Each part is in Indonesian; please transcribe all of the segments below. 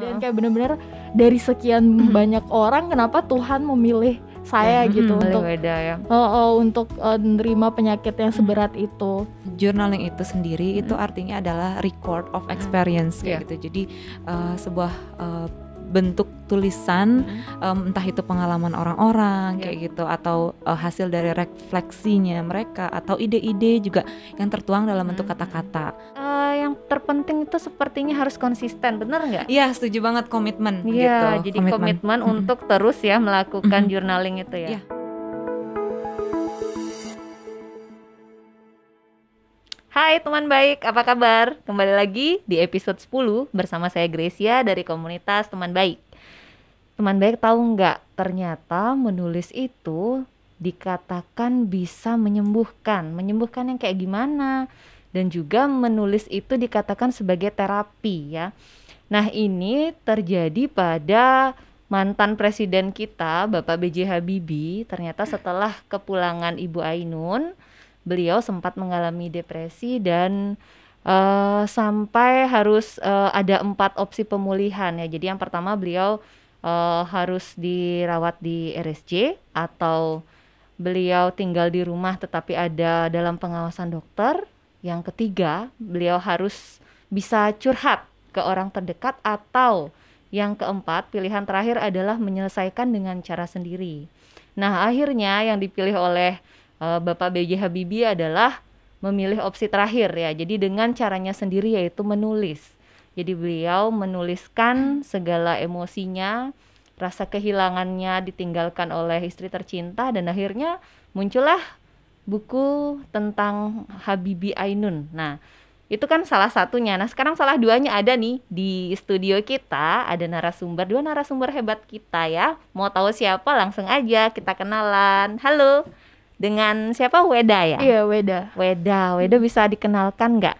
dan kayak bener-bener dari sekian hmm. banyak orang kenapa Tuhan memilih saya hmm, gitu ya, gitu hmm, untuk beda ya. uh, uh, untuk uh, menerima penyakit yang hmm. seberat hmm. itu. Journaling itu sendiri hmm. itu artinya adalah record of experience hmm. kayak yeah. gitu. Jadi uh, sebuah uh, bentuk tulisan hmm. um, entah itu pengalaman orang-orang yeah. kayak gitu atau uh, hasil dari refleksinya mereka atau ide-ide juga yang tertuang dalam bentuk hmm. kata-kata. Uh, yang terpenting itu sepertinya harus konsisten, bener nggak? Iya, setuju banget komitmen. Iya, gitu. jadi komitmen, komitmen untuk terus ya melakukan journaling itu ya. Yeah. Hai teman baik, apa kabar? Kembali lagi di episode 10 bersama saya Gracia dari komunitas teman baik. Teman baik tahu nggak? Ternyata menulis itu dikatakan bisa menyembuhkan. Menyembuhkan yang kayak gimana? Dan juga menulis itu dikatakan sebagai terapi ya. Nah ini terjadi pada mantan presiden kita Bapak B.J. Habibie ternyata setelah kepulangan Ibu Ainun beliau sempat mengalami depresi dan uh, sampai harus uh, ada empat opsi pemulihan ya. Jadi yang pertama beliau uh, harus dirawat di RSJ atau beliau tinggal di rumah tetapi ada dalam pengawasan dokter. Yang ketiga, beliau harus bisa curhat ke orang terdekat atau yang keempat, pilihan terakhir adalah menyelesaikan dengan cara sendiri. Nah, akhirnya yang dipilih oleh Eh, Bapak B.J. Habibie adalah memilih opsi terakhir ya. Jadi dengan caranya sendiri yaitu menulis. Jadi beliau menuliskan segala emosinya, rasa kehilangannya ditinggalkan oleh istri tercinta dan akhirnya muncullah buku tentang Habibi Ainun. Nah, itu kan salah satunya. Nah, sekarang salah duanya ada nih di studio kita, ada narasumber, dua narasumber hebat kita ya. Mau tahu siapa langsung aja kita kenalan. Halo dengan siapa Weda ya? Iya Weda. Weda, Weda hmm. bisa dikenalkan nggak?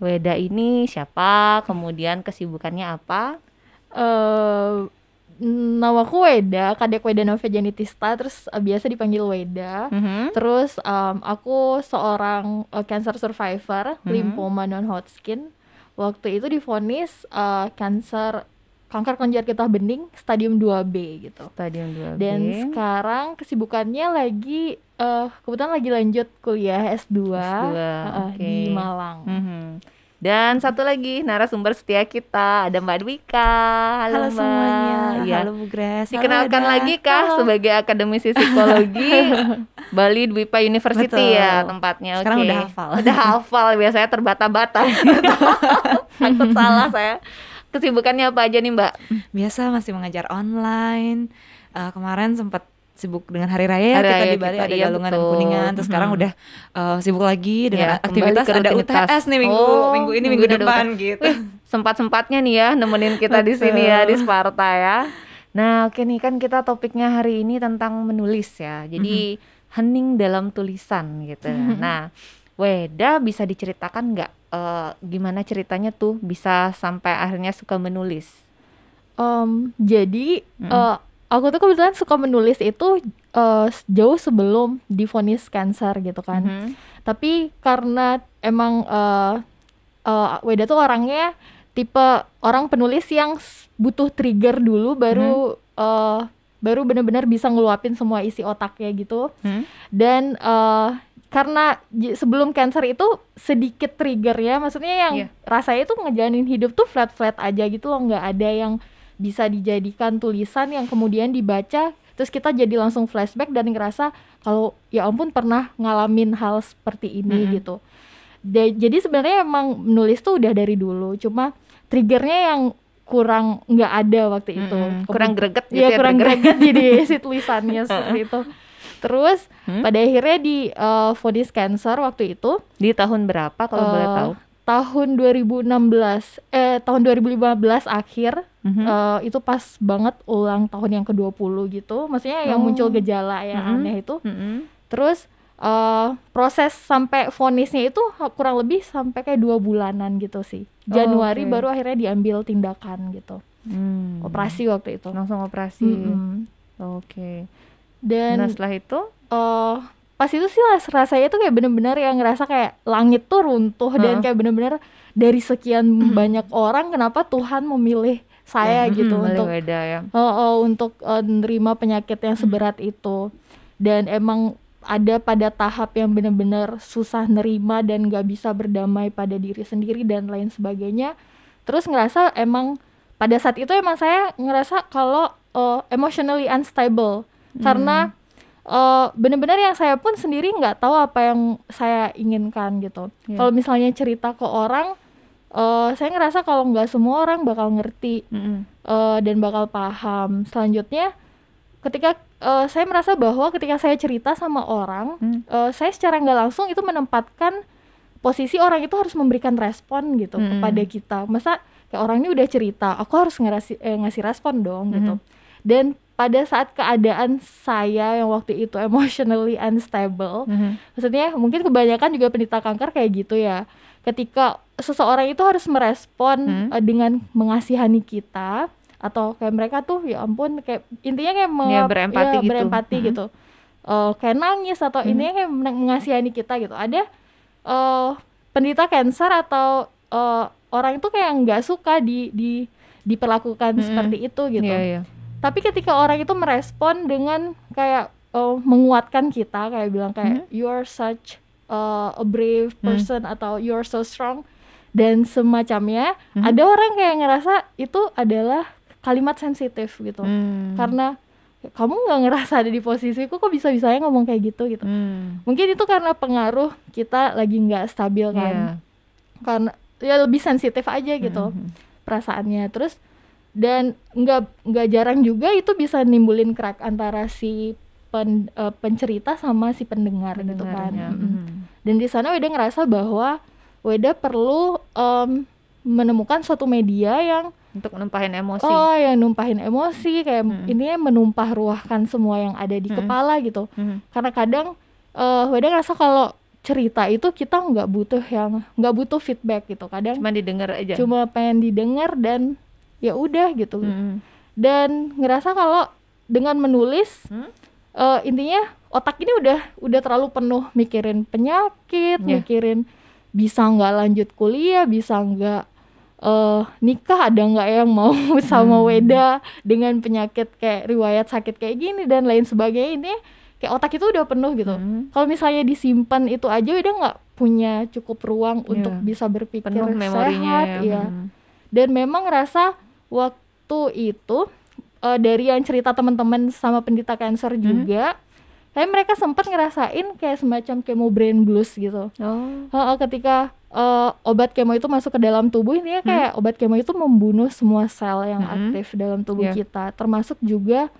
Weda ini siapa? Kemudian kesibukannya apa? Uh, nama aku Weda, kadek Weda janitista terus uh, biasa dipanggil Weda. Mm -hmm. Terus um, aku seorang uh, cancer survivor, mm -hmm. limfoma non-Hodgkin. Waktu itu difonis uh, cancer kanker getah bening stadium 2B gitu. Stadium 2B. Dan sekarang kesibukannya lagi uh, kebetulan lagi lanjut kuliah S2, S2 uh, eh, okay. di Malang. Mm -hmm. Dan satu lagi narasumber setia kita ada Mbak Dwika. Halo, Halo Mbak. semuanya. Ya. Halo Bu Grace. Dikenalkan Halo, lagi kah Halo. sebagai akademisi psikologi Bali Dwipa University ya, Betul. ya tempatnya. Sekarang okay. udah hafal. Udah hafal biasanya terbata-bata. Takut salah saya kesibukannya apa aja nih Mbak? Biasa masih mengajar online. Uh, kemarin sempat sibuk dengan hari raya hari kita di Bali ada iya, Galungan betul. dan Kuningan terus hmm. sekarang udah uh, sibuk lagi dengan ya, aktivitas ada UTS nih minggu oh, minggu ini minggu, minggu depan udah. gitu. Sempat-sempatnya nih ya nemenin kita di sini ya di Sparta ya. Nah, oke nih kan kita topiknya hari ini tentang menulis ya. Jadi hening dalam tulisan gitu. Nah, Weda bisa diceritakan nggak uh, gimana ceritanya tuh bisa sampai akhirnya suka menulis? Um, jadi mm. uh, aku tuh kebetulan suka menulis itu uh, jauh sebelum difonis kanker gitu kan. Mm -hmm. Tapi karena emang uh, uh, Weda tuh orangnya tipe orang penulis yang butuh trigger dulu baru mm -hmm. uh, baru benar-benar bisa ngeluapin semua isi otaknya gitu. Mm -hmm. Dan uh, karena sebelum cancer itu sedikit trigger ya maksudnya yang yeah. rasanya itu ngejalanin hidup tuh flat flat aja gitu loh nggak ada yang bisa dijadikan tulisan yang kemudian dibaca terus kita jadi langsung flashback dan ngerasa kalau ya ampun pernah ngalamin hal seperti ini mm -hmm. gitu De, jadi sebenarnya emang menulis tuh udah dari dulu cuma triggernya yang kurang nggak ada waktu itu mm -hmm. kurang greget iya, gitu ya, ya kurang greget jadi si tulisannya seperti itu Terus hmm? pada akhirnya di uh, eh, vonis cancer waktu itu di tahun berapa kalau uh, boleh tahu? Tahun 2016 eh tahun 2015 akhir mm -hmm. uh, itu pas banget ulang tahun yang ke-20 gitu. Maksudnya oh. yang muncul gejala yang mm -hmm. aneh itu. Mm -hmm. Terus uh, proses sampai vonisnya itu kurang lebih sampai kayak dua bulanan gitu sih. Oh, Januari oh, okay. baru akhirnya diambil tindakan gitu. Hmm. Operasi waktu itu. Langsung operasi. Hmm. Oke. Okay dan nah, setelah itu uh, pas itu sih rasanya itu kayak bener-bener yang ngerasa kayak langit tuh runtuh hmm. dan kayak bener-bener dari sekian hmm. banyak orang kenapa Tuhan memilih saya -hmm, gitu untuk beda, ya. uh, uh, untuk uh, eh, menerima penyakit yang seberat hmm. itu dan emang ada pada tahap yang benar-benar susah nerima dan gak bisa berdamai pada diri sendiri dan lain sebagainya terus ngerasa emang pada saat itu emang saya ngerasa kalau uh, emotionally unstable karena bener bener uh, yang saya pun sendiri nggak tahu apa yang saya inginkan gitu. Yeah. Kalau misalnya cerita ke orang, uh, saya ngerasa kalau nggak semua orang bakal ngerti mm -hmm. uh, dan bakal paham. Selanjutnya, ketika uh, saya merasa bahwa ketika saya cerita sama orang, mm. uh, saya secara nggak langsung itu menempatkan posisi orang itu harus memberikan respon gitu mm. kepada kita. Masa kayak orang ini udah cerita, aku harus ngasih eh, ngasih respon dong mm -hmm. gitu. Dan pada saat keadaan saya yang waktu itu emotionally unstable, mm -hmm. maksudnya mungkin kebanyakan juga penderita kanker kayak gitu ya. Ketika seseorang itu harus merespon mm. -hmm. dengan mengasihani kita atau kayak mereka tuh ya ampun kayak intinya kayak me, ya, berempati ya, gitu, berempati mm -hmm. gitu. Uh, kayak nangis atau mm -hmm. intinya kayak mengasihani kita gitu. Ada uh, penderita kanker atau uh, orang itu kayak nggak suka di di diperlakukan -hmm. seperti itu gitu. Yeah, yeah tapi ketika orang itu merespon dengan kayak uh, menguatkan kita kayak bilang kayak hmm. you are such uh, a brave hmm. person hmm. atau you are so strong dan semacamnya hmm. ada orang kayak ngerasa itu adalah kalimat sensitif gitu hmm. karena kamu nggak ngerasa ada di posisiku kok bisa bisanya ngomong kayak gitu gitu hmm. mungkin itu karena pengaruh kita lagi nggak stabil kan yeah. karena ya lebih sensitif aja gitu hmm. hmm. perasaannya terus dan nggak nggak jarang juga itu bisa nimbulin crack antara si pen, uh, pencerita sama si pendengar gitu kan mm -hmm. dan di sana Weda ngerasa bahwa Weda perlu um, menemukan suatu media yang untuk numpahin emosi oh ya numpahin emosi kayak mm -hmm. ini menumpah ruahkan semua yang ada di mm -hmm. kepala gitu mm -hmm. karena kadang uh, Weda ngerasa kalau cerita itu kita nggak butuh yang nggak butuh feedback gitu kadang cuma didengar aja cuma pengen didengar dan ya udah gitu hmm. dan ngerasa kalau dengan menulis hmm? uh, intinya otak ini udah udah terlalu penuh mikirin penyakit yeah. mikirin bisa nggak lanjut kuliah bisa nggak uh, nikah ada nggak yang mau sama hmm. Weda dengan penyakit kayak riwayat sakit kayak gini dan lain sebagainya ini kayak otak itu udah penuh gitu hmm. kalau misalnya disimpan itu aja udah nggak punya cukup ruang yeah. untuk bisa berpikir penuh sehat ya. ya. Hmm. dan memang rasa waktu itu uh, dari yang cerita teman-teman sama pendeta kanker -hmm. juga tapi mereka sempat ngerasain kayak semacam kemo brain blues gitu oh. ketika uh, obat kemo itu masuk ke dalam tubuh ini ya kayak hmm. obat kemo itu membunuh semua sel yang hmm. aktif dalam tubuh yeah. kita termasuk juga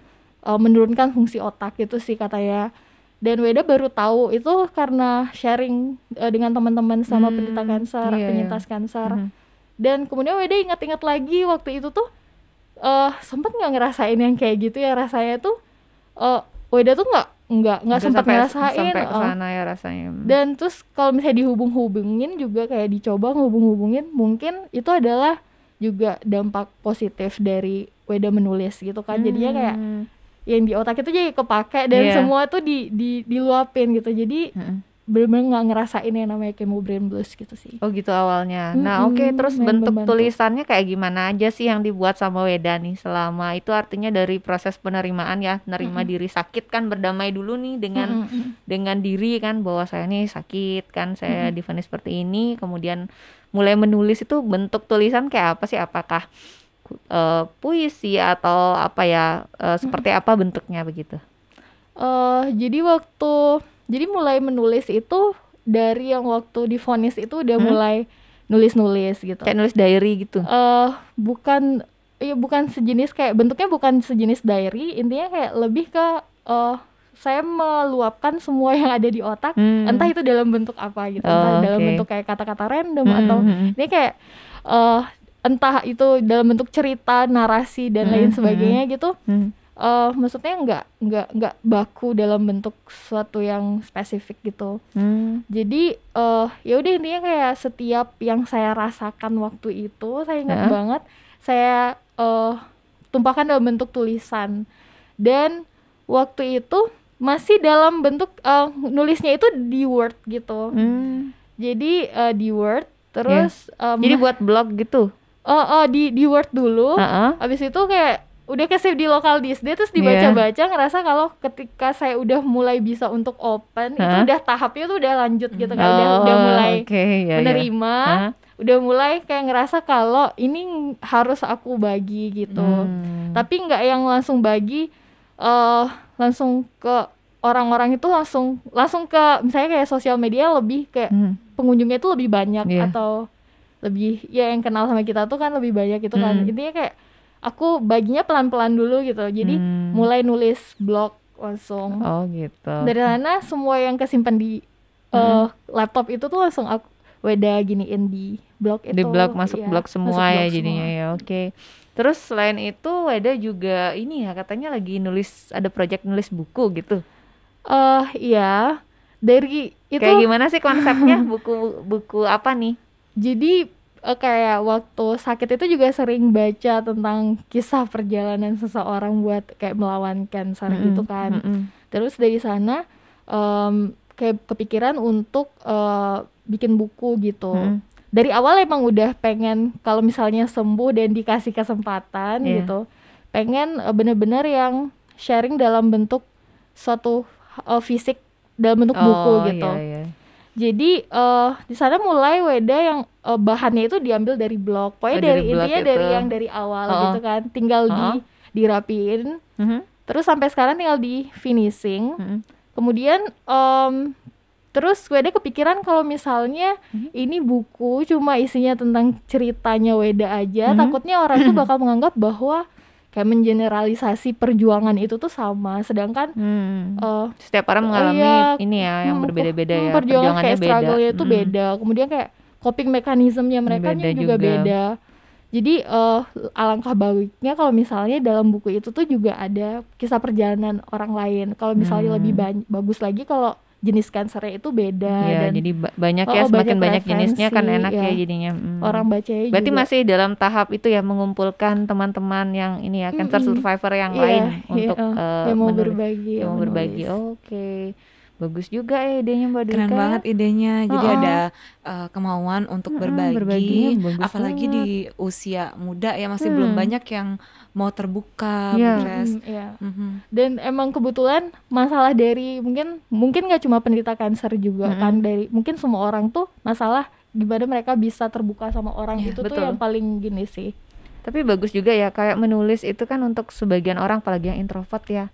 uh, menurunkan fungsi otak gitu sih katanya dan Weda baru tahu itu karena sharing uh, dengan teman-teman sama hmm. penderita kanker yeah, iya. penyintas yeah. kanker hmm dan kemudian Weda ingat-ingat lagi waktu itu tuh uh, sempet nggak ngerasain yang kayak gitu ya rasanya tuh uh, eh, Weda tuh nggak nggak nggak sempat ngerasain sampai eh. sana ya rasanya hmm. dan terus kalau misalnya dihubung-hubungin juga kayak dicoba ngubung hubungin mungkin itu adalah juga dampak positif dari Weda menulis gitu kan hmm. jadinya kayak hmm. yang di otak itu jadi kepake dan yeah. semua tuh di di diluapin gitu jadi hmm bener-bener nggak ngerasain yang namanya kemo brain blues gitu sih. Oh gitu awalnya. Hmm, nah oke okay. terus bentuk membantu. tulisannya kayak gimana aja sih yang dibuat sama Weda nih selama itu artinya dari proses penerimaan ya, nerima hmm. diri sakit kan berdamai dulu nih dengan hmm. dengan diri kan bahwa saya nih sakit kan saya hmm. difonis seperti ini, kemudian mulai menulis itu bentuk tulisan kayak apa sih? Apakah uh, puisi atau apa ya? Uh, seperti hmm. apa bentuknya begitu? Uh, jadi waktu jadi mulai menulis itu dari yang waktu difonis itu udah hmm? mulai nulis-nulis gitu kayak nulis diary gitu uh, bukan ya bukan sejenis kayak bentuknya bukan sejenis diary intinya kayak lebih ke uh, saya meluapkan semua yang ada di otak hmm. entah itu dalam bentuk apa gitu oh, entah okay. dalam bentuk kayak kata-kata random hmm. atau hmm, hmm. ini kayak uh, entah itu dalam bentuk cerita narasi dan hmm. lain hmm. sebagainya gitu hmm uh, maksudnya nggak nggak nggak baku dalam bentuk suatu yang spesifik gitu hmm. jadi uh, ya udah intinya kayak setiap yang saya rasakan waktu itu saya ingat yeah. banget saya uh, tumpahkan dalam bentuk tulisan dan waktu itu masih dalam bentuk uh, nulisnya itu di word gitu hmm. jadi uh, di word iya. terus yeah. um, jadi buat blog gitu Oh, uh, uh, di di Word dulu. Uh -uh. Abis itu kayak udah kasih di lokal di sd terus dibaca-baca iya. ngerasa kalau ketika saya udah mulai bisa untuk open huh? itu udah tahapnya tuh udah lanjut gitu kan udah oh, udah mulai okay, iya, iya, menerima iya. Huh? udah mulai kayak ngerasa kalau ini harus aku bagi gitu hmm. tapi nggak yang langsung bagi uh, langsung ke orang-orang itu langsung langsung ke misalnya kayak sosial media lebih kayak hmm. pengunjungnya itu lebih banyak yeah. atau lebih ya yang kenal sama kita tuh kan lebih banyak gitu kan. hmm. kan intinya kayak aku baginya pelan-pelan dulu gitu jadi hmm. mulai nulis blog langsung oh gitu dari sana semua yang kesimpan di hmm. Eh, laptop itu tuh langsung aku weda giniin di blog itu di blog masuk ya, blog semua masuk blog ya jadinya semua. ya oke okay. terus selain itu weda juga ini ya katanya lagi nulis ada project nulis buku gitu eh uh, iya dari itu kayak gimana sih konsepnya buku buku apa nih jadi Oke eh, kayak waktu sakit itu juga sering baca tentang kisah perjalanan seseorang buat kayak melawan cancer mm -hmm. gitu kan. Mm -hmm. Terus dari sana um, kayak kepikiran untuk uh, bikin buku gitu. Mm Dari awal emang udah pengen kalau misalnya sembuh dan dikasih kesempatan yeah. gitu, pengen eh, bener-bener yang sharing dalam bentuk suatu uh, fisik dalam bentuk oh, buku gitu. Yeah, yeah jadi uh, di sana mulai Weda yang uh, bahannya itu diambil dari blok Pokoknya oh, dari, dari intinya itu. dari yang dari awal oh. gitu kan. Tinggal oh. di dirapiin. Mm -hmm. Terus sampai sekarang tinggal di finishing. Mm -hmm. Kemudian um, terus Weda kepikiran kalau misalnya mm -hmm. ini buku cuma isinya tentang ceritanya Weda aja, mm -hmm. takutnya orang tuh bakal menganggap bahwa kayak mengeneralisasi perjuangan itu tuh sama sedangkan hmm. uh, setiap orang mengalami iya, ini ya yang hmm, berbeda-beda hmm, ya perjuangan kayak struggle-nya itu hmm. beda kemudian kayak coping mekanismenya mereka beda juga, juga beda jadi uh, alangkah baiknya kalau misalnya dalam buku itu tuh juga ada kisah perjalanan orang lain kalau misalnya hmm. lebih bagus lagi kalau jenis kansernya itu beda ya, dan jadi banyak ya oh, oh, semakin banyak, banyak jenisnya kan enak ya, ya jadinya hmm. orang baca berarti juga. masih dalam tahap itu ya mengumpulkan teman-teman yang ini ya cancer mm -hmm. survivor yang yeah, lain yeah, untuk yeah, oh, uh, eh, yang mau menulis, berbagi yang mau berbagi oh, oke okay. Bagus juga ya idenya Mbak Dika. Keren ya. banget idenya. Jadi oh, oh. ada uh, kemauan untuk berbagi, mm -hmm, berbagi apalagi banget. di usia muda ya masih hmm. belum banyak yang mau terbuka yeah. beres mm, yeah. mm-hmm. dan emang kebetulan masalah dari mungkin mungkin nggak cuma penderita kanker juga mm-hmm. kan dari mungkin semua orang tuh masalah gimana mereka bisa terbuka sama orang yeah, itu betul. tuh yang paling gini sih tapi bagus juga ya kayak menulis itu kan untuk sebagian orang apalagi yang introvert ya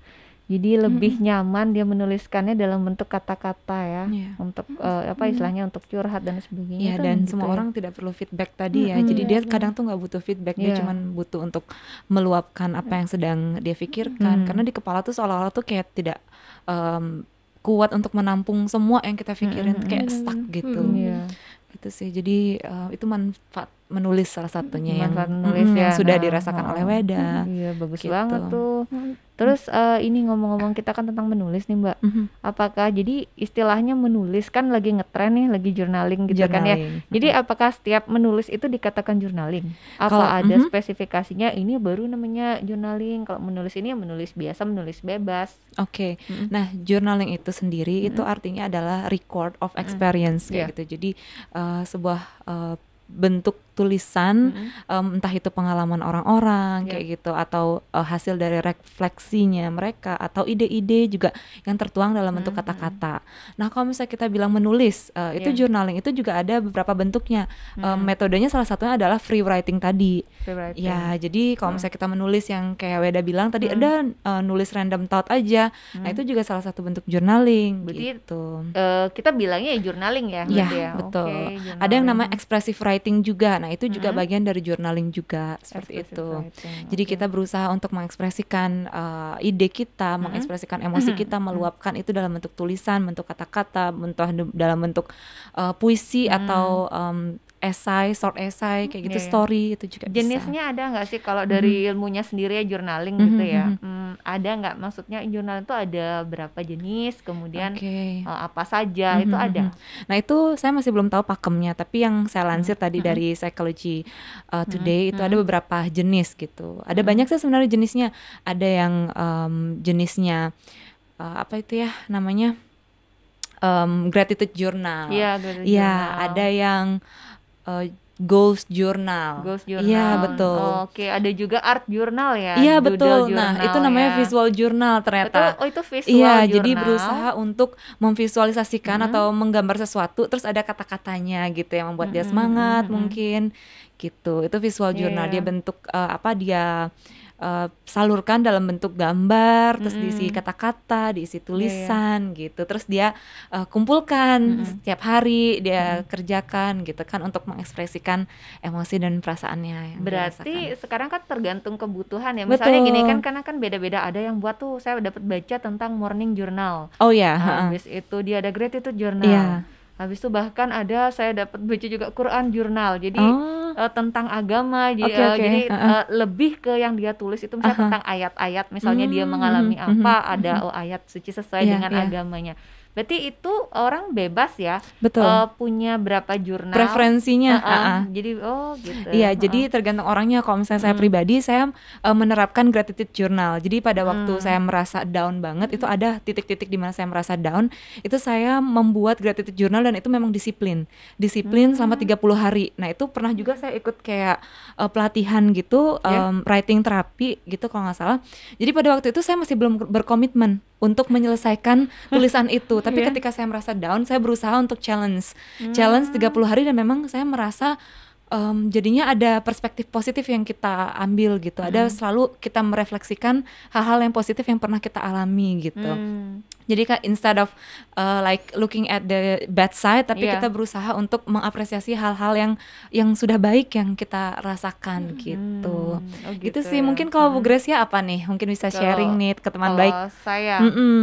jadi lebih mm-hmm. nyaman dia menuliskannya dalam bentuk kata-kata ya, yeah. untuk mm-hmm. uh, apa istilahnya untuk curhat dan sebagainya. Yeah, dan gitu semua ya. orang tidak perlu feedback tadi mm-hmm. ya. Jadi yeah, dia iya, kadang tuh nggak butuh feedback, yeah. dia iya. cuma butuh untuk meluapkan apa iya. yang sedang dia pikirkan. Mm-hmm. Karena di kepala tuh seolah-olah tuh kayak tidak um, kuat untuk menampung semua yang kita pikirin, mm-hmm. kayak stuck gitu. Mm-hmm. Yeah. Gitu sih. Jadi uh, itu manfaat menulis salah satunya yang, menulis hmm, ya. sudah nah, dirasakan nah, oleh Weda. Iya, bagus gitu. banget tuh. Hmm. Terus uh, ini ngomong-ngomong kita kan tentang menulis nih, Mbak. Mm-hmm. Apakah jadi istilahnya menulis kan lagi ngetren nih, lagi journaling gitu journaling. kan ya. Jadi mm-hmm. apakah setiap menulis itu dikatakan journaling? Apa kalau, ada mm-hmm. spesifikasinya ini baru namanya journaling? Kalau menulis ini ya menulis biasa, menulis bebas. Oke. Okay. Mm-hmm. Nah, journaling itu sendiri mm-hmm. itu artinya adalah record of mhm. experience mm-hmm. kayak yeah. gitu. Jadi uh, sebuah uh, bentuk tulisan mm-hmm. um, entah itu pengalaman orang-orang yeah. kayak gitu atau uh, hasil dari refleksinya mereka atau ide-ide juga yang tertuang dalam bentuk mm-hmm. kata-kata. Nah, kalau misalnya kita bilang menulis uh, itu iya. journaling itu juga ada beberapa bentuknya. Mm-hmm. Um, metodenya salah satunya adalah free writing tadi. Free writing. Ya, jadi kalau mm misalnya kita menulis yang kayak Weda bilang tadi mm-hmm. ada uh, nulis random thought aja. Mm-hmm. Nah, itu juga salah satu bentuk journaling Berarti, gitu. Uh, kita bilangnya ya journaling ya, iya, ya. betul. Okay, Ada yang namanya expressive writing juga. Nah, Nah, itu juga hmm. bagian dari journaling juga seperti Expressive itu. Writing. Jadi okay. kita berusaha untuk mengekspresikan uh, ide kita, hmm. mengekspresikan emosi hmm. kita, mm-hmm. meluapkan hmm. itu dalam bentuk tulisan, bentuk kata-kata, bentuk dalam bentuk uh, puisi hmm. atau um, esai, short esai kayak gitu, yeah. story itu juga Jenisnya ada nggak sih kalau dari mm. ilmunya sendiri ya journaling mm-hmm. gitu hmm, ya? Hmm, hmm. hmm, ada nggak maksudnya jurnal itu ada berapa jenis, kemudian okay. Eh, apa saja mm-hmm. itu ada? Nah itu saya masih belum tahu pakemnya, tapi yang saya lansir mm-hmm. tadi dari Psychology uh, Today mm-hmm. itu ada beberapa jenis gitu. Ada mm-hmm. banyak sih sebenarnya jenisnya. Ada yang um, jenisnya uh, apa itu ya namanya? um, gratitude journal. Iya, yeah, gratitude yeah, journal. ada yang uh, eh, Goals Journal. Goals iya, Journal. Iya betul. Oh, Oke, okay. ada juga art journal ya. Iya betul. Nah, journal, nah, itu namanya ya. visual journal ternyata. Betul, oh, itu visual journal. Iya, jadi berusaha untuk memvisualisasikan hmm. atau menggambar sesuatu terus ada kata-katanya gitu yang membuat hmm. dia mm-hmm. semangat hmm. mungkin gitu. Itu visual iya, journal yeah. dia iya. bentuk uh, apa dia uh, salurkan dalam bentuk gambar, mm -hmm. terus diisi kata-kata, diisi iya, iya. tulisan yeah, yeah. gitu. Terus dia uh, kumpulkan mm -hmm. setiap hari dia mm -hmm. kerjakan gitu kan untuk mengekspresikan emosi dan perasaannya. Berarti sekarang kan tergantung kebutuhan ya. Misalnya Betul. gini kan karena kan beda-beda ada yang buat tuh saya dapat baca tentang morning journal. Oh ya. Yeah. Nah, habis itu dia ada gratitude journal. Yeah. Habis itu bahkan ada saya dapat baca juga Quran jurnal. Jadi oh. uh, tentang agama jadi okay, jadi uh, uh. lebih ke yang dia tulis itu misalnya uh -huh. tentang ayat-ayat misalnya hmm. dia mengalami hmm, apa hmm. ada hmm. oh ayat suci sesuai yeah, dengan yeah. agamanya. Berarti itu orang bebas ya. Betul. Uh, punya berapa jurnal? Preferensinya. Uh -uh. Uh Jadi oh gitu. Iya, uh jadi tergantung orangnya. Kalau misalnya hmm. saya pribadi saya uh, menerapkan gratitude journal. Jadi pada waktu hmm. saya merasa down banget hmm. itu ada titik-titik di mana saya merasa down, itu saya membuat gratitude journal dan itu memang disiplin. Disiplin hmm. selama 30 hari. Nah, itu pernah juga saya ikut kayak uh, pelatihan gitu um, ya. yeah. writing terapi gitu kalau nggak salah. Jadi pada waktu itu saya masih belum berkomitmen untuk menyelesaikan tulisan itu. Tapi yeah. ketika saya merasa down, saya berusaha untuk challenge. Hmm. Challenge 30 hari dan memang saya merasa um, jadinya ada perspektif positif yang kita ambil gitu. Hmm. Ada selalu kita merefleksikan hal-hal yang positif yang pernah kita alami gitu. Hmm. Jadi kak instead of uh, like looking at the bad side, tapi yeah. kita berusaha untuk mengapresiasi hal-hal yang yang sudah baik yang kita rasakan hmm. gitu. Oh, gitu. Gitu sih. Ya. Mungkin kalau hmm. Bu Gracia apa nih? Mungkin bisa kalo, sharing nih ke teman baik. Saya. Mm -mm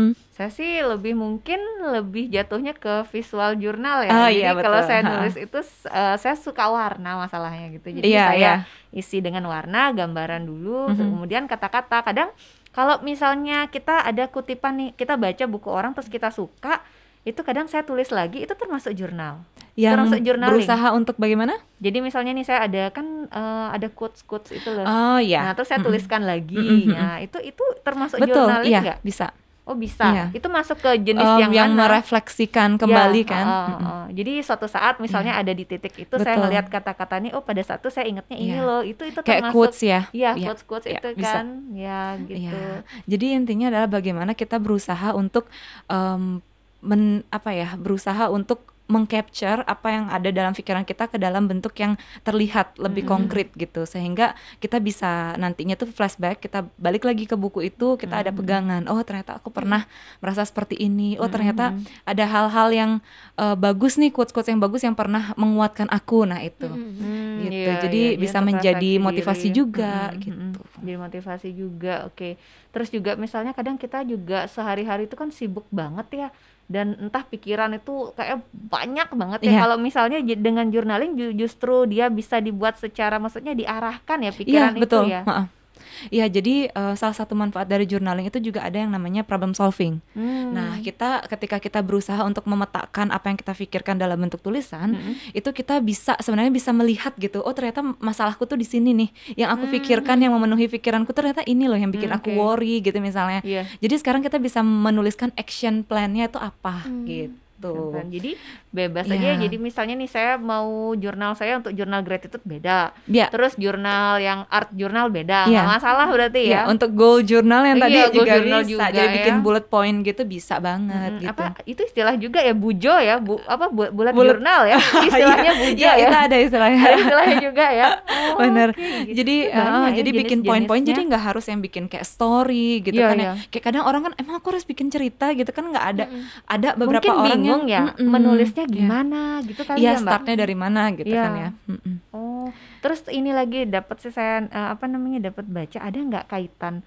saya sih lebih mungkin lebih jatuhnya ke visual jurnal ya. Oh, Jadi iya, kalau saya nulis itu uh, saya suka warna masalahnya gitu. Jadi yeah, saya yeah. isi dengan warna gambaran dulu, mm -hmm. kemudian kata-kata. Kadang kalau misalnya kita ada kutipan nih, kita baca buku orang terus kita suka, itu kadang saya tulis lagi itu termasuk jurnal yang termasuk jurnal. berusaha untuk bagaimana? Jadi misalnya nih saya ada kan uh, ada quotes quotes itu loh. Oh iya. Nah terus saya mhm. tuliskan mm -hmm. lagi. Mm -hmm. Nah itu itu termasuk jurnal iya, nggak? Bisa. Oh bisa, iya. itu masuk ke jenis um, yang yang merefleksikan kembali ya, kan. Uh, uh, uh. Jadi suatu saat misalnya yeah. ada di titik itu Betul. saya melihat kata-kata ini, oh pada satu saya ingatnya ini yeah. loh, itu itu kayak quotes ya. Iya yeah. quotes quotes yeah. itu yeah. kan, ya gitu. Yeah. Jadi intinya adalah bagaimana kita berusaha untuk um, men apa ya berusaha untuk mengcapture apa yang ada dalam pikiran kita ke dalam bentuk yang terlihat lebih mm-hmm. konkret gitu sehingga kita bisa nantinya tuh flashback kita balik lagi ke buku itu kita mm-hmm. ada pegangan oh ternyata aku pernah merasa seperti ini oh ternyata mm-hmm. ada hal-hal yang uh, bagus nih quotes-quotes yang bagus yang pernah menguatkan aku nah itu mm-hmm. gitu yeah, jadi yeah, bisa menjadi motivasi juga mm-hmm. gitu jadi motivasi juga oke okay. terus juga misalnya kadang kita juga sehari-hari itu kan sibuk banget ya dan entah pikiran itu kayak banyak banget ya yeah. kalau misalnya dengan jurnaling justru dia bisa dibuat secara maksudnya diarahkan ya pikiran yeah, itu betul. ya. Ha Iya, jadi uh, salah satu manfaat dari journaling itu juga ada yang namanya problem solving. Hmm. Nah, kita ketika kita berusaha untuk memetakan apa yang kita pikirkan dalam bentuk tulisan, hmm. itu kita bisa sebenarnya bisa melihat gitu. Oh, ternyata masalahku tuh di sini nih. Yang aku hmm. pikirkan yang memenuhi pikiranku ternyata ini loh yang bikin hmm, okay. aku worry gitu misalnya. Yeah. Jadi sekarang kita bisa menuliskan action plan-nya itu apa hmm. gitu gitu kan jadi bebas yeah. aja ya. jadi misalnya nih saya mau jurnal saya untuk jurnal gratitude beda Yeah. terus jurnal yang art jurnal beda ya. nggak masalah berarti iya, ya, Yeah. untuk goal jurnal yang iya, tadi tadi iya, juga bisa juga, jadi ya. bikin bullet point gitu bisa banget hmm, gitu apa itu istilah juga ya bujo ya bu apa bu, bulat, bulat jurnal ya iya. istilahnya bujo yeah, ya itu ada istilahnya ada istilahnya juga ya oh, Benar. okay, gitu. jadi uh, jadi jenis bikin poin-poin jadi nggak harus yang bikin kayak story gitu yeah, kan yeah. ya kayak kadang orang kan emang aku harus bikin cerita gitu kan nggak ada mm -hmm. ada beberapa orang bingung ya mm -mm, menulisnya iya. gimana yeah. gitu kan ya mbak startnya dari mana gitu yeah. kan ya mm -mm. oh terus ini lagi dapat sih saya uh, apa namanya dapat baca ada nggak kaitan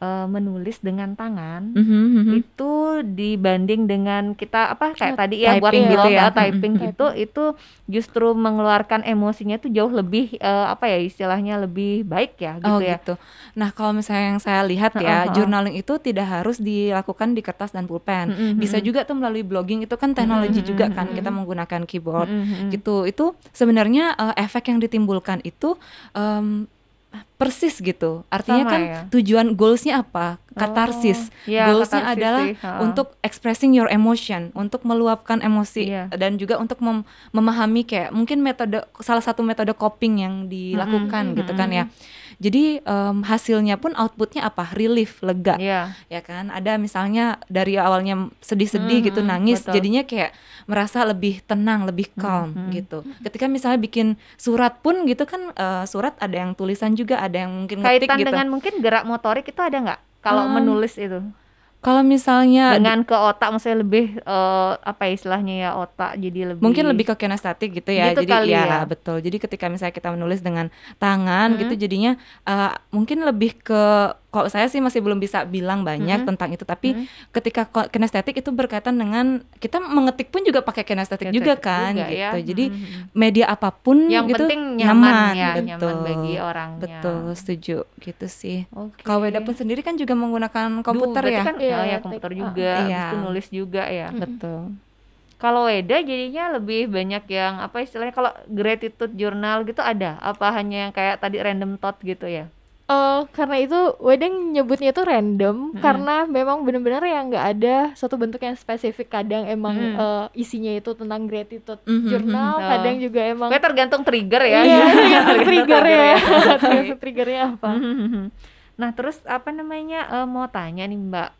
uh, menulis dengan tangan mm -hmm, itu dibanding dengan kita apa kayak tadi ya buat gitu ya. Eh, mhm, mhm. typing mm gitu itu justru mengeluarkan emosinya itu jauh lebih uh, apa ya istilahnya lebih baik ya gitu oh, ya. gitu. Nah, kalau misalnya yang saya lihat ya, uh -huh. journaling itu tidak harus dilakukan di kertas dan pulpen. Mm -hmm. Bisa juga tuh melalui blogging itu kan teknologi mm -hmm. juga mhm, kan kita menggunakan keyboard mm -hmm. gitu. Itu sebenarnya uh, efek yang ditimbulkan itu um, persis gitu. Artinya Sama, kan ya? tujuan goalsnya apa? Katarsis. Oh, yeah, goalsnya katarsis adalah sih. untuk expressing your emotion, untuk meluapkan emosi yeah. dan juga untuk mem memahami kayak mungkin metode salah satu metode coping yang dilakukan mm -hmm, gitu kan ya. Jadi um, hasilnya pun outputnya apa? Relief, lega. Yeah. Ya kan? Ada misalnya dari awalnya sedih-sedih -hmm, gitu hmm, nangis, betul. jadinya kayak merasa lebih tenang, lebih hmm, calm mm -hmm. gitu. Ketika misalnya bikin surat pun gitu kan uh, surat ada yang tulisan juga, ada yang mungkin kaitan ngetik, gitu. dengan mungkin gerak motorik itu ada nggak? Kalau um, menulis itu? Kalau misalnya dengan ke otak maksudnya lebih uh, apa ya istilahnya ya otak jadi lebih mungkin lebih ke kinestetik gitu ya. Gitu jadi kali ya, ya betul. Jadi ketika misalnya kita menulis dengan tangan hmm. gitu jadinya uh, mungkin lebih ke kalau saya sih masih belum bisa bilang banyak mm -hmm. tentang itu tapi mm -hmm. ketika kinestetik itu berkaitan dengan kita mengetik pun juga pakai kinestetik juga kan juga, gitu. Ya. Jadi mm -hmm. media apapun yang gitu penting nyaman, nyaman ya, betul. nyaman bagi orangnya. Betul, setuju gitu sih. Okay. Kalau Weda pun sendiri kan juga menggunakan komputer Duh, ya. Kan, iya, oh, ya, ya komputer juga, oh, iya. nulis juga ya. Mm -hmm. Betul. Kalau Weda jadinya lebih banyak yang apa istilahnya kalau gratitude journal gitu ada apa hanya yang kayak tadi random thought gitu ya? uh, karena itu wedding nyebutnya itu random hmm. karena memang benar-benar yang nggak ada satu bentuk yang spesifik kadang emang hmm. uh, isinya itu tentang gratitude mm-hmm, hmm. jurnal Oh. kadang juga emang Kaya tergantung trigger ya iya, iya tergantung trigger ya, ya. tergantung triggernya apa mm-hmm, mm-hmm. nah terus apa namanya uh, mau tanya nih Mbak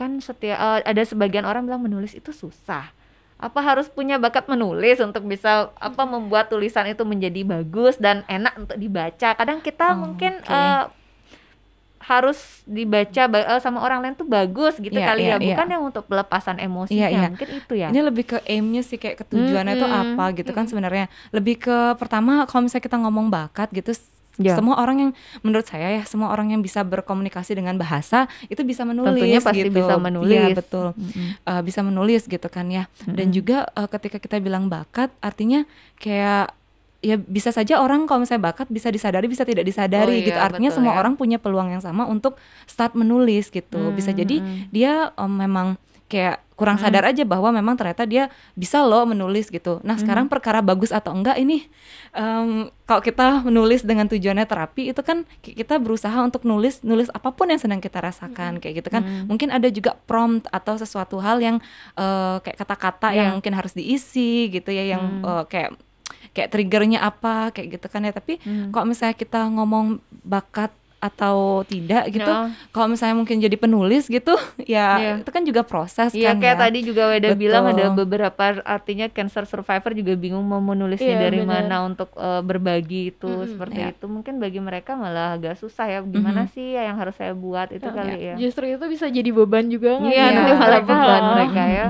kan setiap uh, ada sebagian orang bilang menulis itu susah apa harus punya bakat menulis untuk bisa apa membuat tulisan itu menjadi bagus dan enak untuk dibaca. Kadang kita oh, mungkin okay. uh, eh, harus dibaca uh, sama orang lain tuh bagus gitu yeah, kali yeah, ya, iya. bukan yeah. yang untuk pelepasan emosi yeah, yeah. mungkin itu ya. Ini lebih ke aimnya sih kayak ketujuannya itu -hmm. apa gitu -hmm. kan sebenarnya. Lebih ke pertama kalau misalnya kita ngomong bakat gitu Yeah. Semua orang yang menurut saya ya semua orang yang bisa berkomunikasi dengan bahasa itu bisa menulis Tentunya pasti gitu. bisa menulis. Iya, betul. Mm -hmm. uh, bisa menulis gitu kan ya. Mm -hmm. Dan juga uh, ketika kita bilang bakat artinya kayak ya bisa saja orang kalau misalnya bakat bisa disadari bisa tidak disadari oh, iya, gitu artinya betul, semua ya. orang punya peluang yang sama untuk start menulis gitu hmm, bisa jadi hmm. dia um, memang kayak kurang sadar hmm. aja bahwa memang ternyata dia bisa loh menulis gitu. Nah sekarang hmm. perkara bagus atau enggak ini um, kalau kita menulis dengan tujuannya terapi itu kan kita berusaha untuk nulis nulis apapun yang sedang kita rasakan hmm. kayak gitu kan. Mungkin ada juga prompt atau sesuatu hal yang uh, kayak kata-kata yang iya. mungkin harus diisi gitu ya yang uh, kayak kayak triggernya apa kayak gitu kan ya. Tapi kok misalnya kita ngomong bakat atau tidak gitu. No. Ya. Kalau misalnya mungkin jadi penulis gitu, ya yeah. itu kan juga proses yeah, kan. kayak ya. tadi juga Weda Betul. bilang ada beberapa artinya cancer survivor juga bingung mau menulisnya yeah, dari bener. mana untuk uh, berbagi itu mm -hmm. seperti yeah. itu. Mungkin bagi mereka malah agak susah ya. Gimana mm -hmm. sih yang harus saya buat itu yeah. kali yeah. ya. Justru itu bisa jadi beban juga Iya, yeah, nanti iya. malah beban mereka ya.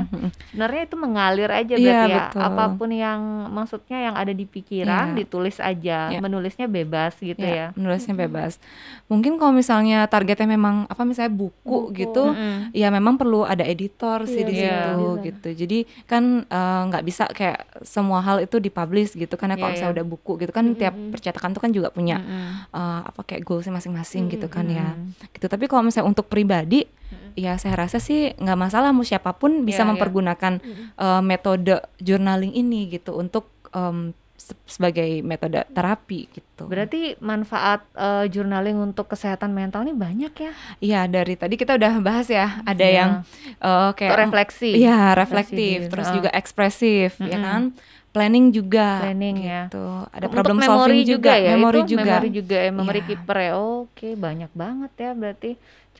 Sebenarnya itu mengalir aja iya, berarti yeah, ya. Betul. Apapun yang maksudnya yang ada di pikiran yeah. ditulis aja. Yeah. Menulisnya bebas gitu yeah, ya. Menulisnya bebas mungkin kalau misalnya targetnya memang apa misalnya buku, buku. gitu mm-hmm. ya memang perlu ada editor sih yeah, di iya, situ yeah. Gitu. jadi kan eh, nggak uh, bisa kayak semua hal itu dipublish gitu karena iya, kalau yeah, misalnya yeah. udah buku gitu kan mm-hmm. tiap percetakan tuh kan juga punya mm-hmm. uh, apa kayak goalsnya masing-masing mm-hmm. gitu kan ya gitu tapi kalau misalnya untuk pribadi ya saya rasa sih nggak masalah mau siapapun bisa yeah, iya. mempergunakan yeah. Uh, metode journaling ini gitu untuk um, se sebagai metode terapi gitu. Berarti manfaat uh, journaling untuk kesehatan mental ini banyak ya? Iya dari tadi kita udah bahas ya ada yeah. yang uh, kayak refleksi, ya reflektif, terus oh. juga ekspresif, mm -hmm. ya kan? Planning juga, planning ya. gitu. ya. Ada untuk problem solving juga, juga ya, memori itu juga, memori juga, ya, memori yeah. keeper ya. Oke, banyak banget ya berarti.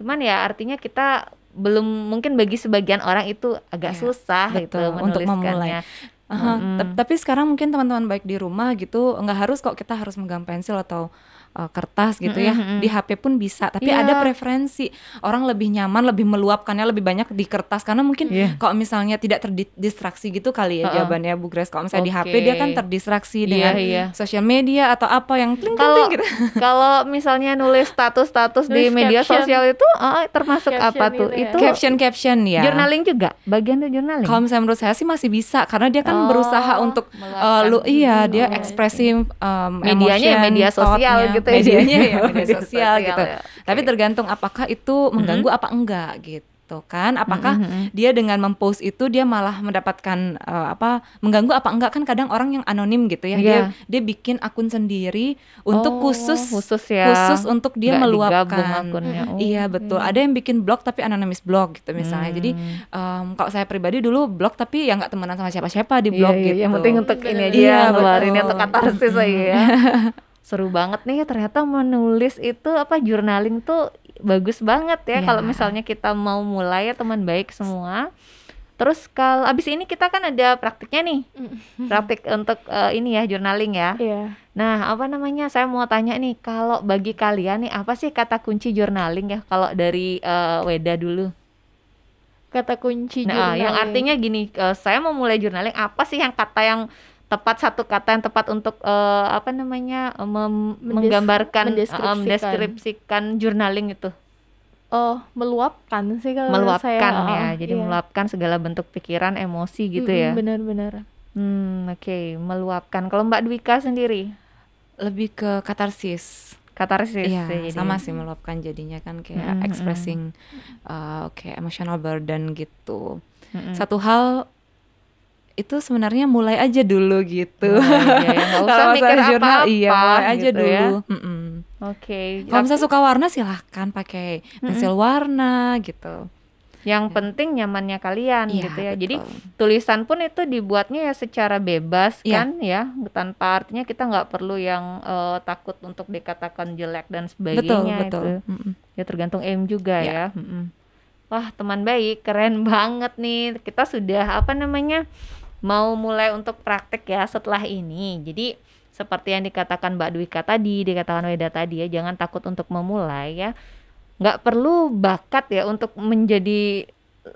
Cuman ya artinya kita belum mungkin bagi sebagian orang itu agak yeah. susah gitu betul, gitu menuliskannya. Untuk memulai. Uh -huh. mm -hmm. Tapi sekarang mungkin teman-teman baik di rumah gitu nggak harus kok kita harus megang pensil atau uh, kertas gitu ya. Mm-hmm. Di HP pun bisa, tapi yeah. ada preferensi. Orang lebih nyaman, lebih meluapkannya lebih banyak di kertas karena mungkin yeah. kalau misalnya tidak terdistraksi gitu kali ya uh-uh. jawabannya Bu Grace. Kalau misalnya okay. di HP dia kan terdistraksi yeah, dengan yeah. sosial media atau apa yang kalau gitu. kalau misalnya nulis status-status di media caption. sosial itu oh, termasuk caption apa tuh? Gitu ya. Itu caption-caption ya. ya. Journaling juga, bagian dari journaling. Kalau misalnya menurut saya sih masih bisa karena dia kan oh, berusaha untuk uh, lu iya, dia hmm, ekspresi um, medianya ya media sosial gitu gitu ya medianya ya media sosial, gitu ya. okay. tapi tergantung apakah itu mm-hmm. mengganggu mm -hmm. apa enggak gitu tuh kan apakah mm -hmm. dia dengan mempost itu dia malah mendapatkan uh, apa mengganggu apa enggak kan kadang orang yang anonim gitu ya yeah. dia dia bikin akun sendiri untuk oh, khusus khusus ya khusus untuk dia Nggak meluapkan akunnya. Oh, iya betul ada yang bikin blog tapi anonimis blog gitu misalnya mm. jadi um, kalau saya pribadi dulu blog tapi yang nggak temenan sama siapa-siapa di iya, blog yeah, gitu yeah, yang penting untuk ini iya, aja iya, ini untuk katarsis aja ya seru banget nih ternyata menulis itu apa jurnaling tuh bagus banget ya, ya. kalau misalnya kita mau mulai ya teman baik semua terus kalau abis ini kita kan ada praktiknya nih mm. praktik untuk uh, ini ya jurnaling ya yeah. nah apa namanya saya mau tanya nih kalau bagi kalian nih apa sih kata kunci jurnaling ya kalau dari uh, Weda dulu kata kunci nah, jurnaling ah, yang artinya gini uh, saya mau mulai jurnaling apa sih yang kata yang tepat satu kata yang tepat untuk uh, apa namanya eh, mem- Mendes- menggambarkan eh, mendeskripsikan. Uh, mendeskripsikan journaling itu oh meluapkan sih kalau meluapkan saya, ya uh, jadi iya. meluapkan segala bentuk pikiran emosi gitu mm-hmm, ya benar-benar hmm oke okay. meluapkan kalau mbak Dwika sendiri lebih ke katarsis katarsis iya, ya, jadi. sama sih meluapkan jadinya kan kayak mm-hmm. expressing uh, kayak emotional burden gitu mm-hmm. satu hal itu sebenarnya mulai aja dulu gitu. iya, iya. Gak usah mikir jurnal, apa-apa. Iya, mulai gitu aja ya. dulu. Ya. Oke. Okay. Kalau misalnya suka warna silahkan pakai pensil mm -mm. warna gitu. Yang ya. penting nyamannya kalian ya, gitu ya. Betul. Jadi tulisan pun itu dibuatnya ya secara bebas ya. kan ya, tanpa artinya kita nggak perlu yang uh, takut untuk dikatakan jelek dan sebagainya betul, betul. itu. Mm -mm. Ya tergantung aim juga iya. ya. ya. Wah teman baik, keren banget nih. Kita sudah apa namanya? mau mulai untuk praktek ya setelah ini. Jadi seperti yang dikatakan Mbak Dwika tadi, dikatakan Weda tadi ya, jangan takut untuk memulai ya. Nggak perlu bakat ya untuk menjadi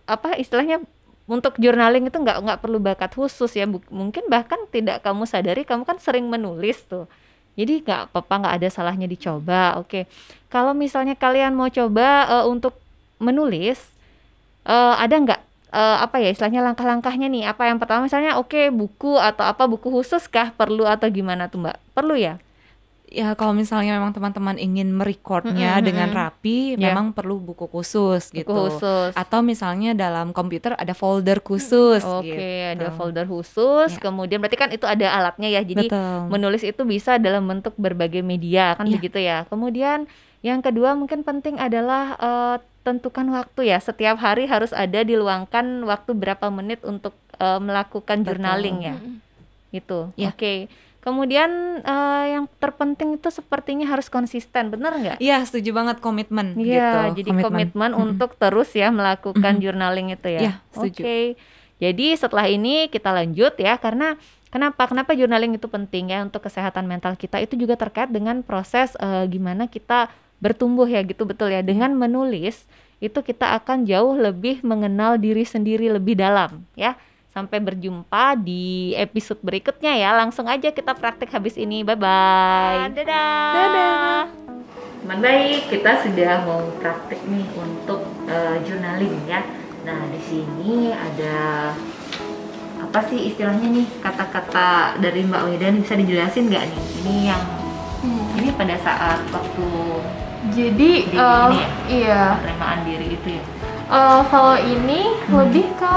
apa istilahnya untuk journaling itu nggak nggak perlu bakat khusus ya mungkin bahkan tidak kamu sadari kamu kan sering menulis tuh jadi nggak apa-apa nggak ada salahnya dicoba oke kalau misalnya kalian mau coba uh, untuk menulis uh, ada nggak uh, apa ya istilahnya langkah-langkahnya nih apa yang pertama misalnya oke okay, buku atau apa buku khusus kah perlu atau gimana tuh mbak perlu ya ya kalau misalnya memang teman-teman ingin merecordnya mm -hmm. dengan rapi yeah. memang perlu buku khusus buku gitu khusus. atau misalnya dalam komputer ada folder khusus oke okay, gitu. ada folder khusus yeah. kemudian berarti kan itu ada alatnya ya jadi Betul. menulis itu bisa dalam bentuk berbagai media kan yeah. begitu ya kemudian yang kedua mungkin penting adalah uh, tentukan waktu ya. Setiap hari harus ada diluangkan waktu berapa menit untuk uh, melakukan journaling ya. Itu. Ya. Oke. Okay. Kemudian uh, yang terpenting itu sepertinya harus konsisten, benar nggak? Iya, setuju banget komitmen. Iya, gitu. jadi komitmen untuk terus ya melakukan journaling itu ya. Iya, setuju. Oke, okay. jadi setelah ini kita lanjut ya, karena kenapa? Kenapa journaling itu penting ya untuk kesehatan mental kita? Itu juga terkait dengan proses uh, gimana kita bertumbuh ya gitu betul ya dengan menulis itu kita akan jauh lebih mengenal diri sendiri lebih dalam ya sampai berjumpa di episode berikutnya ya langsung aja kita praktek habis ini bye bye dadah dadah teman baik kita sudah mau praktek nih untuk uh, journaling ya nah di sini ada apa sih istilahnya nih kata-kata dari Mbak Weda bisa dijelasin nggak nih ini yang hmm. ini pada saat waktu jadi uh, ini ya, iya penerimaan diri itu ya. Uh, kalau ini hmm. lebih ke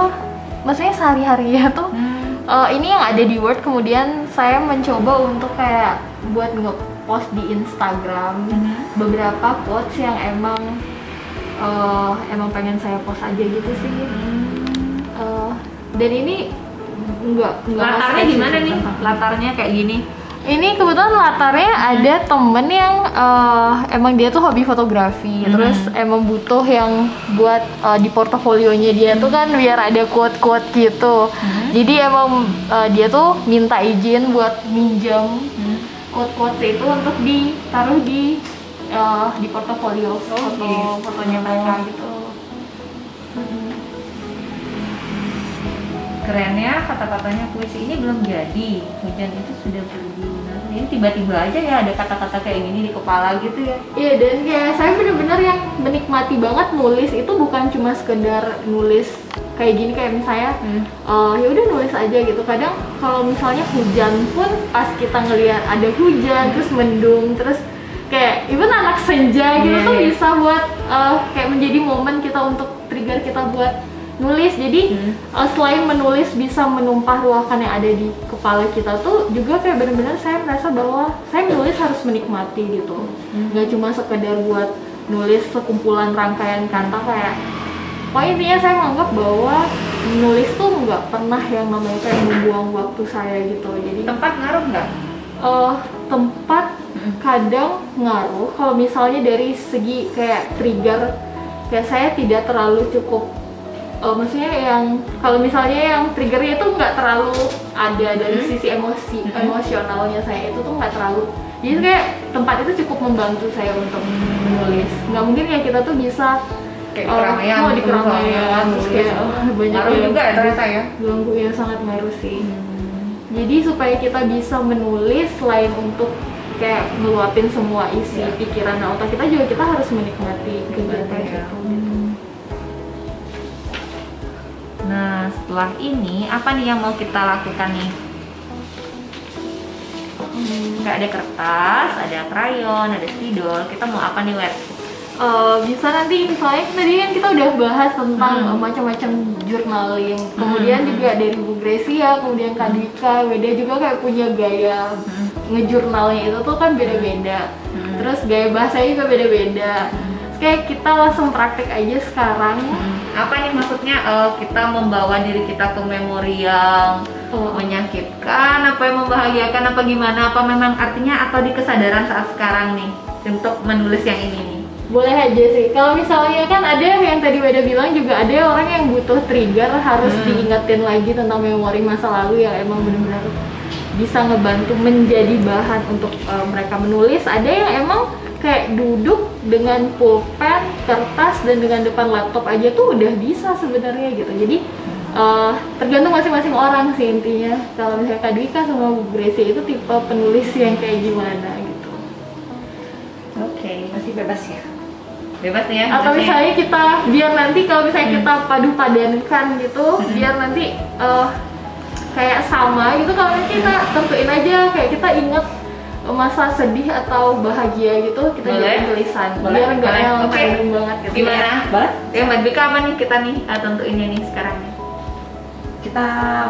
maksudnya sehari-hari ya tuh hmm. uh, ini yang ada di Word kemudian saya mencoba untuk kayak buat ngepost di Instagram hmm. beberapa quotes yang emang uh, emang pengen saya post aja gitu sih. Hmm. Uh, dan ini nggak nggak latarnya gimana nih? Latarnya kayak gini ini kebetulan latarnya ada temen yang uh, emang dia tuh hobi fotografi hmm. terus emang butuh yang buat uh, di portofolionya dia hmm. tuh kan biar ada quote-quote gitu hmm. jadi emang uh, dia tuh minta izin buat minjem hmm. quote-quote itu untuk ditaruh di uh, di portofolio oh, foto okay. Gitu. fotonya mereka gitu Keren kerennya kata-katanya puisi ini belum jadi hujan itu sudah berdiri ini tiba-tiba aja ya ada kata-kata kayak gini di kepala gitu ya iya dan kayak saya bener-bener yang menikmati banget nulis itu bukan cuma sekedar nulis kayak gini kayak misalnya hmm. uh, ya udah nulis aja gitu kadang kalau misalnya hujan pun pas kita ngelihat ada hujan hmm. terus mendung terus kayak even anak senja gitu yeah, tuh iya. bisa buat uh, kayak menjadi momen kita untuk trigger kita buat nulis jadi hmm. uh, selain menulis bisa menumpah ruahkan yang ada di kepala kita tuh juga kayak bener-bener saya merasa bahwa saya menulis harus menikmati gitu hmm. nggak cuma sekedar buat nulis sekumpulan rangkaian kata kayak Pokoknya intinya saya menganggap bahwa menulis tuh nggak pernah yang namanya kayak membuang waktu saya gitu jadi tempat ngaruh nggak? Uh, tempat kadang ngaruh kalau misalnya dari segi kayak trigger kayak saya tidak terlalu cukup uh, maksudnya yang kalau misalnya yang triggernya itu nggak terlalu ada dari hmm. sisi emosi hmm. emosionalnya saya itu tuh nggak terlalu jadi kayak tempat itu cukup membantu saya untuk menulis nggak mungkin ya kita tuh bisa kayak orang eh, keramaian mau gitu di keramaian terus kayak oh, banyak yang juga ya ternyata ya ganggu yang sangat ngaruh sih hmm. jadi supaya kita bisa menulis selain untuk kayak ngeluarin semua isi ya. pikiran nah, otak kita juga kita harus menikmati kegiatan ya. itu Hmm. Nah, setelah ini apa nih yang mau kita lakukan nih? Hmm, ada kertas, ada krayon, ada spidol. Kita mau apa nih, Wet? Uh, bisa nanti misalnya tadi kan kita udah bahas tentang hmm. macam-macam journaling hmm, kemudian hmm. juga hmm. dari Bu Gresia kemudian kadika beda juga kayak punya gaya hmm. ngejurnalnya itu tuh kan beda-beda hmm. terus gaya bahasanya juga beda-beda hmm Oke, kita langsung praktek aja sekarang. Hmm. Apa nih maksudnya uh, kita membawa diri kita ke memori yang oh. menyakitkan, apa yang membahagiakan, apa gimana? Apa memang artinya atau di kesadaran saat sekarang nih untuk menulis yang ini nih? Boleh aja sih. Kalau misalnya kan ada yang tadi Weda bilang juga ada orang yang butuh trigger harus hmm. diingetin lagi tentang memori masa lalu yang emang benar-benar bisa ngebantu menjadi bahan untuk uh, mereka menulis. Ada yang emang kayak duduk dengan pulpen, kertas dan dengan depan laptop aja tuh udah bisa sebenarnya gitu. Jadi uh, tergantung masing-masing orang sih intinya. Kalau misalnya Kak Dwika sama Bu Gracie itu tipe penulis yang kayak gimana gitu. Oke, okay, masih bebas ya. Bebas nih ya. Atau misalnya kita biar nanti kalau misalnya hmm. kita padu-padankan gitu, hmm. biar nanti uh, kayak sama gitu kalau kita tentuin aja kayak kita inget masa sedih atau bahagia gitu kita boleh. jadi tulisan boleh. biar nggak yang okay. banget gitu ya. gimana boleh ya mbak Dika apa nih kita nih uh, ini nih sekarang nih kita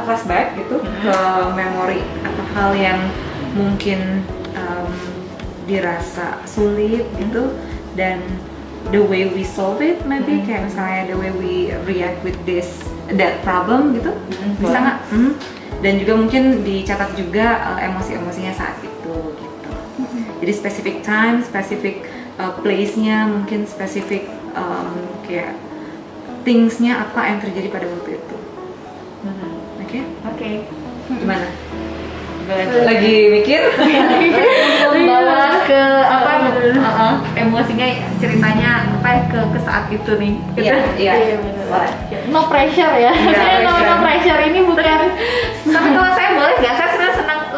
flashback gitu hmm. ke memori atau hal yang mungkin um, dirasa sulit hmm. gitu dan the way we solve it maybe hmm. kayak misalnya the way we react with this that problem gitu hmm. bisa nggak hmm. dan juga mungkin dicatat juga uh, emosi-emosinya saat itu jadi specific time specific uh, place-nya mungkin specific um, kayak things-nya apa yang terjadi pada waktu itu mm-hmm. oke hmm. oke okay? okay. gimana lagi mikir membawa ke apa uh, uh, emosinya ceritanya apa ya, ke ke saat itu nih iya gitu. iya, iya, iya no pressure ya yeah, no, pressure. no pressure ini bukan tapi kalau saya boleh nggak saya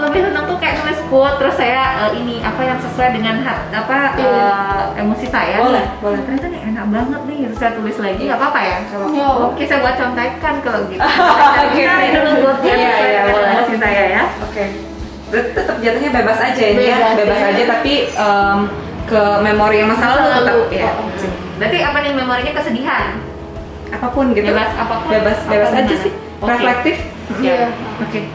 tapi tentang tuh kayak nulis quote terus saya uh, ini apa yang sesuai dengan hat, apa iya, iya. Eh, emosi saya. Boleh, nih. boleh. Ternyata nih enak banget nih terus saya tulis lagi iya. nggak apa-apa ya? oh. Oke, saya buat contekan kalau gitu. Oke. itu dulu quote yang sesuai emosi saya ya. Oke. Okay. Tetap jatuhnya bebas aja ya, bebas, ya. bebas aja tapi um, ke memori yang masa lalu tetap ya. Oh. Berarti apa nih memorinya kesedihan? Apapun gitu. Bebas apapun. Bebas bebas apapun aja sih. Okay. Reflektif. Iya. Yeah. Oke. Okay.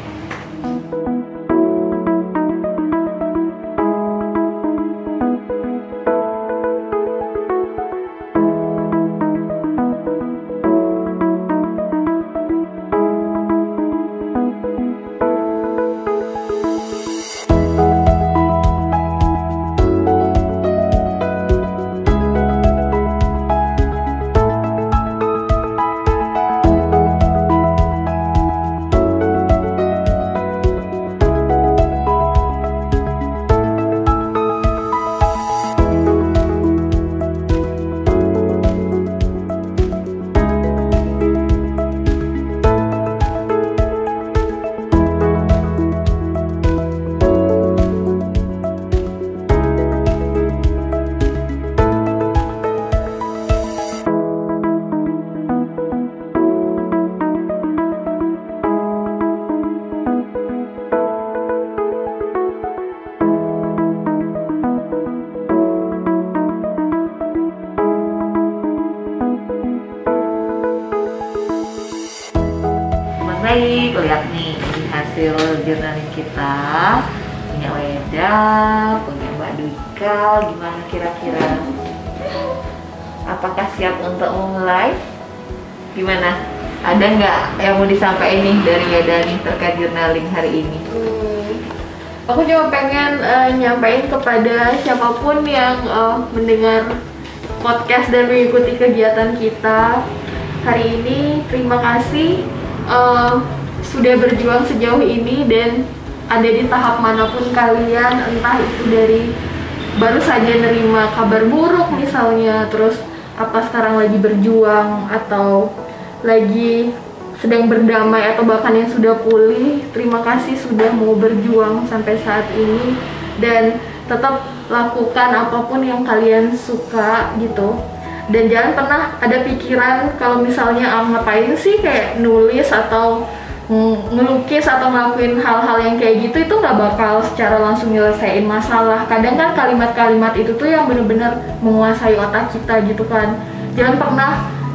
hasil journaling kita punya Weda, punya Mbak Duika, gimana kira-kira? Apakah siap untuk mulai? Gimana? Ada nggak yang mau disampaikan nih dari Weda nih terkait journaling hari ini? Hmm, aku cuma pengen uh, eh, nyampaikan kepada siapapun yang uh, mendengar podcast dan mengikuti kegiatan kita hari ini. Terima kasih. Uh, sudah berjuang sejauh ini dan ada di tahap manapun kalian entah itu dari baru saja nerima kabar buruk misalnya terus apa sekarang lagi berjuang atau lagi sedang berdamai atau bahkan yang sudah pulih terima kasih sudah mau berjuang sampai saat ini dan tetap lakukan apapun yang kalian suka gitu dan jangan pernah ada pikiran kalau misalnya ah, ngapain sih kayak nulis atau ngelukis atau ngelakuin hal-hal yang kayak gitu itu nggak bakal secara langsung nyelesain masalah kadang kan kalimat-kalimat itu tuh yang bener-bener menguasai otak kita gitu kan jangan pernah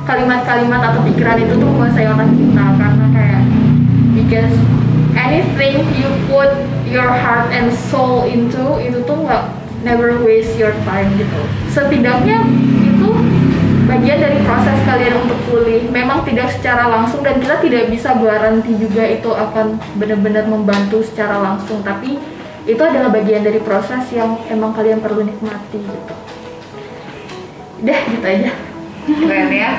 kalimat-kalimat atau pikiran itu tuh menguasai otak kita karena kayak because anything you put your heart and soul into itu tuh nggak never waste your time gitu setidaknya itu bagian dari proses kalian untuk pulih. Memang tidak secara langsung dan kita tidak bisa garanti juga itu akan benar-benar membantu secara langsung, tapi itu adalah bagian dari proses yang emang kalian perlu nikmati gitu. Udah gitu aja. Keren ya.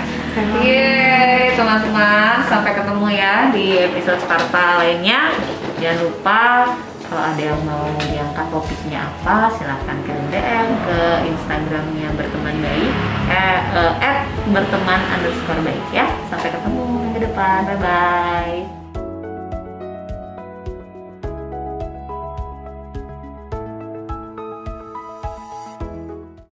Yeay, teman-teman, sampai ketemu ya di episode Sparta lainnya. Jangan lupa kalau ada yang mau diangkat topiknya apa silahkan kirim DM ke Instagramnya berteman baik eh, eh, at berteman underscore baik ya sampai ketemu minggu depan bye bye